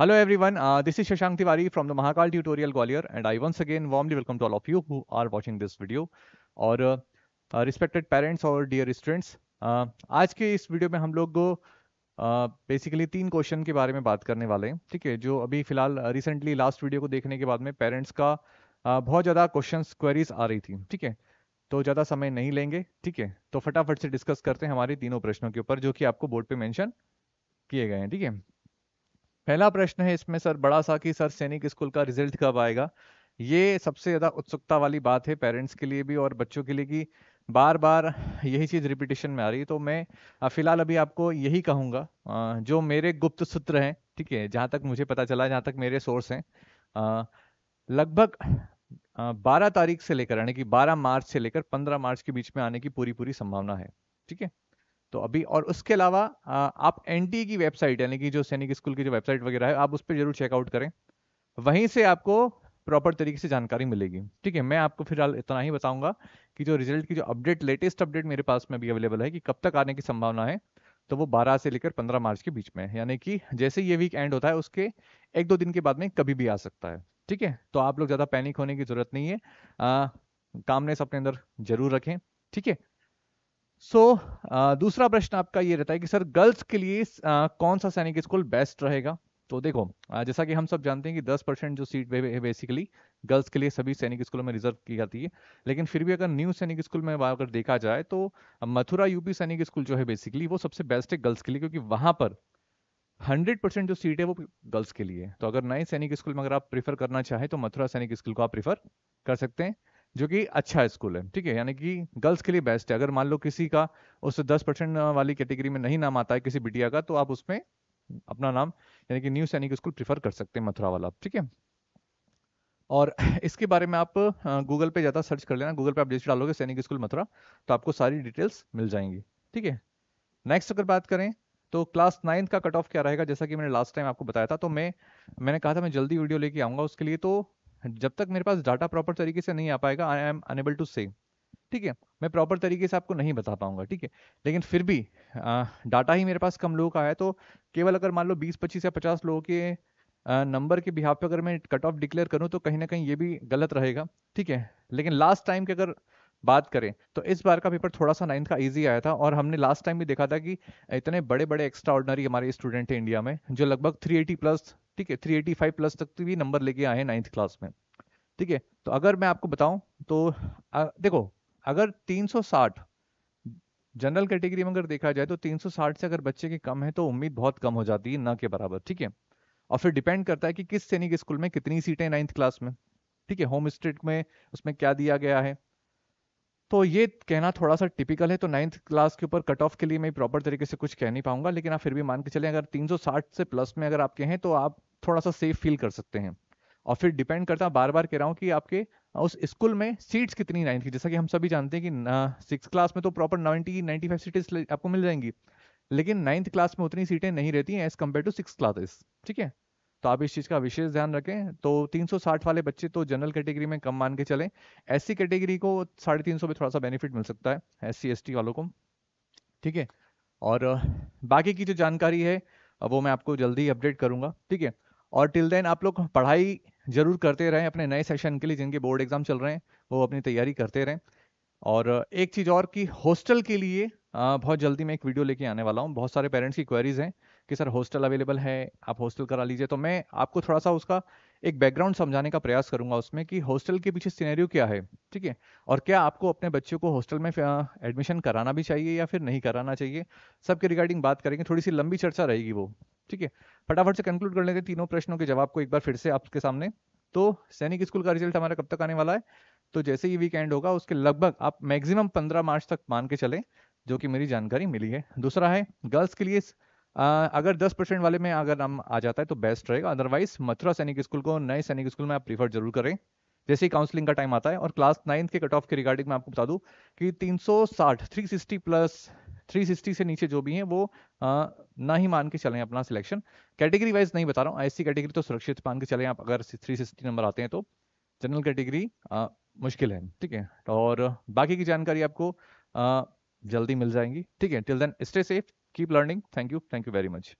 Hello everyone, uh, this is Shashank Tiwari from the Mahakal tutorial Gwalior and I once again warmly welcome to all of you who are watching this video or uh, uh, respected parents or dear students uh, आज के इस video में हम लोग basically uh, तीन question के बारे में बात करने वाले हैं ठीक है जो अभी फिलहाल रिसेंटली लास्ट वीडियो को देखने के बाद में पेरेंट्स का uh, बहुत ज़्यादा क्वेश्चन क्वेरीज आ रही थी ठीक है तो ज़्यादा समय नहीं लेंगे ठीक है तो फटाफट से डिस्कस करते हैं हमारे तीनों प्रश्नों के ऊपर जो कि आपको बोर्ड पे मेंशन किए गए हैं ठीक है पहला प्रश्न है इसमें सर बड़ा सा कि सर सैनिक स्कूल का रिजल्ट कब आएगा ये सबसे ज़्यादा उत्सुकता वाली बात है पेरेंट्स के लिए भी और बच्चों के लिए कि बार बार यही चीज़ रिपीटेशन में आ रही है तो मैं फ़िलहाल अभी आपको यही कहूंगा जो मेरे गुप्त सूत्र हैं ठीक है जहां तक मुझे पता चला जहां तक मेरे सोर्स हैं लगभग बारह तारीख से लेकर यानी कि बारह मार्च से लेकर पंद्रह मार्च के बीच में आने की पूरी पूरी संभावना है ठीक है तो अभी और उसके अलावा आप एन e की वेबसाइट यानी कि जो सैनिक स्कूल की जो वेबसाइट वगैरह है आप उस पर जरूर चेकआउट करें वहीं से आपको प्रॉपर तरीके से जानकारी मिलेगी ठीक है मैं आपको फिलहाल इतना ही बताऊंगा कि जो रिजल्ट की जो अपडेट लेटेस्ट अपडेट मेरे पास में अभी अवेलेबल है कि कब तक आने की संभावना है तो वो 12 से लेकर 15 मार्च के बीच में यानी कि जैसे ये वीक एंड होता है उसके एक दो दिन के बाद में कभी भी आ सकता है ठीक है तो आप लोग ज़्यादा पैनिक होने की ज़रूरत नहीं है कामनेस अपने अंदर जरूर रखें ठीक है सो so, uh, दूसरा प्रश्न आपका ये रहता है कि सर गर्ल्स के लिए आ, कौन सा सैनिक स्कूल बेस्ट रहेगा तो देखो जैसा कि हम सब जानते हैं कि 10 परसेंट जो सीट है बेसिकली गर्ल्स के लिए सभी सैनिक स्कूलों में रिजर्व की जाती है लेकिन फिर भी अगर न्यू सैनिक स्कूल में अगर देखा जाए तो मथुरा यूपी सैनिक स्कूल जो है बेसिकली वो सबसे बेस्ट है गर्ल्स के लिए क्योंकि वहां पर हंड्रेड परसेंट जो सीट है वो गर्ल्स के लिए तो अगर नए सैनिक स्कूल में अगर आप प्रीफर करना चाहें तो मथुरा सैनिक स्कूल को आप प्रीफर कर सकते हैं जो कि अच्छा स्कूल है ठीक है यानी कि गर्ल्स के लिए बेस्ट है अगर मान लो किसी का उससे दस परसेंट वाली कैटेगरी में नहीं नाम आता है किसी बिटिया का तो आप उसमें अपना नाम यानी कि न्यू सैनिक स्कूल प्रीफर कर सकते हैं मथुरा वाला ठीक है और इसके बारे में आप गूगल पे ज़्यादा सर्च कर लेना गूगल पे आप जैसे डालोगे सैनिक स्कूल मथुरा तो आपको सारी डिटेल्स मिल जाएंगी ठीक है नेक्स्ट अगर बात करें तो क्लास नाइन्थ का कट ऑफ क्या रहेगा जैसा कि मैंने लास्ट टाइम आपको बताया था तो मैं मैंने कहा था मैं जल्दी वीडियो लेके आऊंगा उसके लिए तो जब तक मेरे पास डाटा प्रॉपर तरीके से नहीं आ पाएगा आई एम अनेबल टू से ठीक है मैं प्रॉपर तरीके से आपको नहीं बता पाऊंगा ठीक है लेकिन फिर भी आ, डाटा ही मेरे पास कम लोगों का है तो केवल अगर मान लो 20 पच्चीस या 50 लोगों के नंबर के बिहाव पे अगर मैं कट ऑफ डिक्लेयर करूँ तो कहीं ना कहीं ये भी गलत रहेगा ठीक है लेकिन लास्ट टाइम के अगर बात करें तो इस बार का पेपर थोड़ा सा नाइन्थ का ईजी आया था और हमने लास्ट टाइम भी देखा था कि इतने बड़े बड़े एक्स्ट्रा ऑर्डनरी हमारे स्टूडेंट हैं इंडिया में जो लगभग 380 प्लस ठीक है 385 प्लस तक भी नंबर लेके आए हैं नाइन्थ क्लास में ठीक है तो अगर मैं आपको बताऊं तो आ, देखो अगर 360 जनरल कैटेगरी में अगर देखा जाए तो 360 से अगर बच्चे के कम है तो उम्मीद बहुत कम हो जाती है ना के बराबर ठीक है और फिर डिपेंड करता है कि किस सैनिक स्कूल में कितनी सीटें नाइन्थ क्लास में ठीक है होम स्टेट में उसमें क्या दिया गया है तो ये कहना थोड़ा सा टिपिकल है तो नाइन्थ क्लास के ऊपर कट ऑफ के लिए मैं प्रॉपर तरीके से कुछ कह नहीं पाऊंगा लेकिन आप फिर भी मान के चले अगर 360 से प्लस में अगर आपके हैं तो आप थोड़ा सा सेफ फील कर सकते हैं और फिर डिपेंड करता बार बार कह रहा हूँ कि आपके उस स्कूल में सीट्स कितनी नाइन्थ की जैसा कि हम सभी जानते हैं कि सिक्स क्लास में तो प्रॉपर नाइनटी नाइन्टी फाइव सीटें आपको मिल जाएंगी लेकिन नाइन्थ क्लास में उतनी सीटें नहीं रहती हैं as compare to six classes ठीक है तो आप इस चीज़ का विशेष ध्यान रखें तो 360 वाले बच्चे तो जनरल कैटेगरी में कम मान के चलें एस कैटेगरी को साढ़े तीन में थोड़ा सा बेनिफिट मिल सकता है एस सी वालों को ठीक है और बाकी की जो जानकारी है वो मैं आपको जल्दी अपडेट करूँगा ठीक है और टिल देन आप लोग पढ़ाई जरूर करते रहें अपने नए सेशन के लिए जिनके बोर्ड एग्जाम चल रहे हैं वो अपनी तैयारी करते रहें और एक चीज़ और कि हॉस्टल के लिए बहुत जल्दी मैं एक वीडियो लेके आने वाला हूँ बहुत सारे पेरेंट्स की क्वेरीज हैं कि सर हॉस्टल अवेलेबल है आप हॉस्टल करा लीजिए तो मैं आपको थोड़ा सा उसका एक बैकग्राउंड समझाने का प्रयास करूंगा उसमें कि हॉस्टल के पीछे सिनेरियो क्या है ठीक है और क्या आपको अपने बच्चों को हॉस्टल में एडमिशन कराना भी चाहिए या फिर नहीं कराना चाहिए सबके रिगार्डिंग बात करेंगे थोड़ी सी लंबी चर्चा रहेगी वो ठीक है फटाफट से कंक्लूड कर लेते हैं तीनों प्रश्नों के जवाब को एक बार फिर से आपके सामने तो सैनिक स्कूल का रिजल्ट हमारा कब तक आने वाला है तो जैसे ही वीकेंड होगा उसके लगभग आप मैक्सिमम पंद्रह मार्च तक मान के चले जो कि मेरी जानकारी मिली है दूसरा है गर्ल्स के लिए अगर 10 परसेंट वाले में अगर हम आ जाता है तो बेस्ट रहेगा अदरवाइज मथुरा सैनिक स्कूल को नए सैनिक स्कूल में आप प्रीफर जरूर करें जैसे ही काउंसलिंग का टाइम आता है और क्लास नाइन्थ के कट ऑफ के रिगार्डिंग मैं आपको बता दूं कि 360 360 प्लस 360 से नीचे जो भी हैं वो आ, ना ही मान के चले अपना सिलेक्शन कैटेगरी वाइज नहीं बता रहा हूँ आईएससी कैटेगरी तो सुरक्षित मान के चले आप अगर 360 नंबर आते हैं तो जनरल कैटेगरी मुश्किल है ठीक है और बाकी की जानकारी आपको आ, जल्दी मिल जाएंगी ठीक है till then stay safe keep learning thank you thank you very much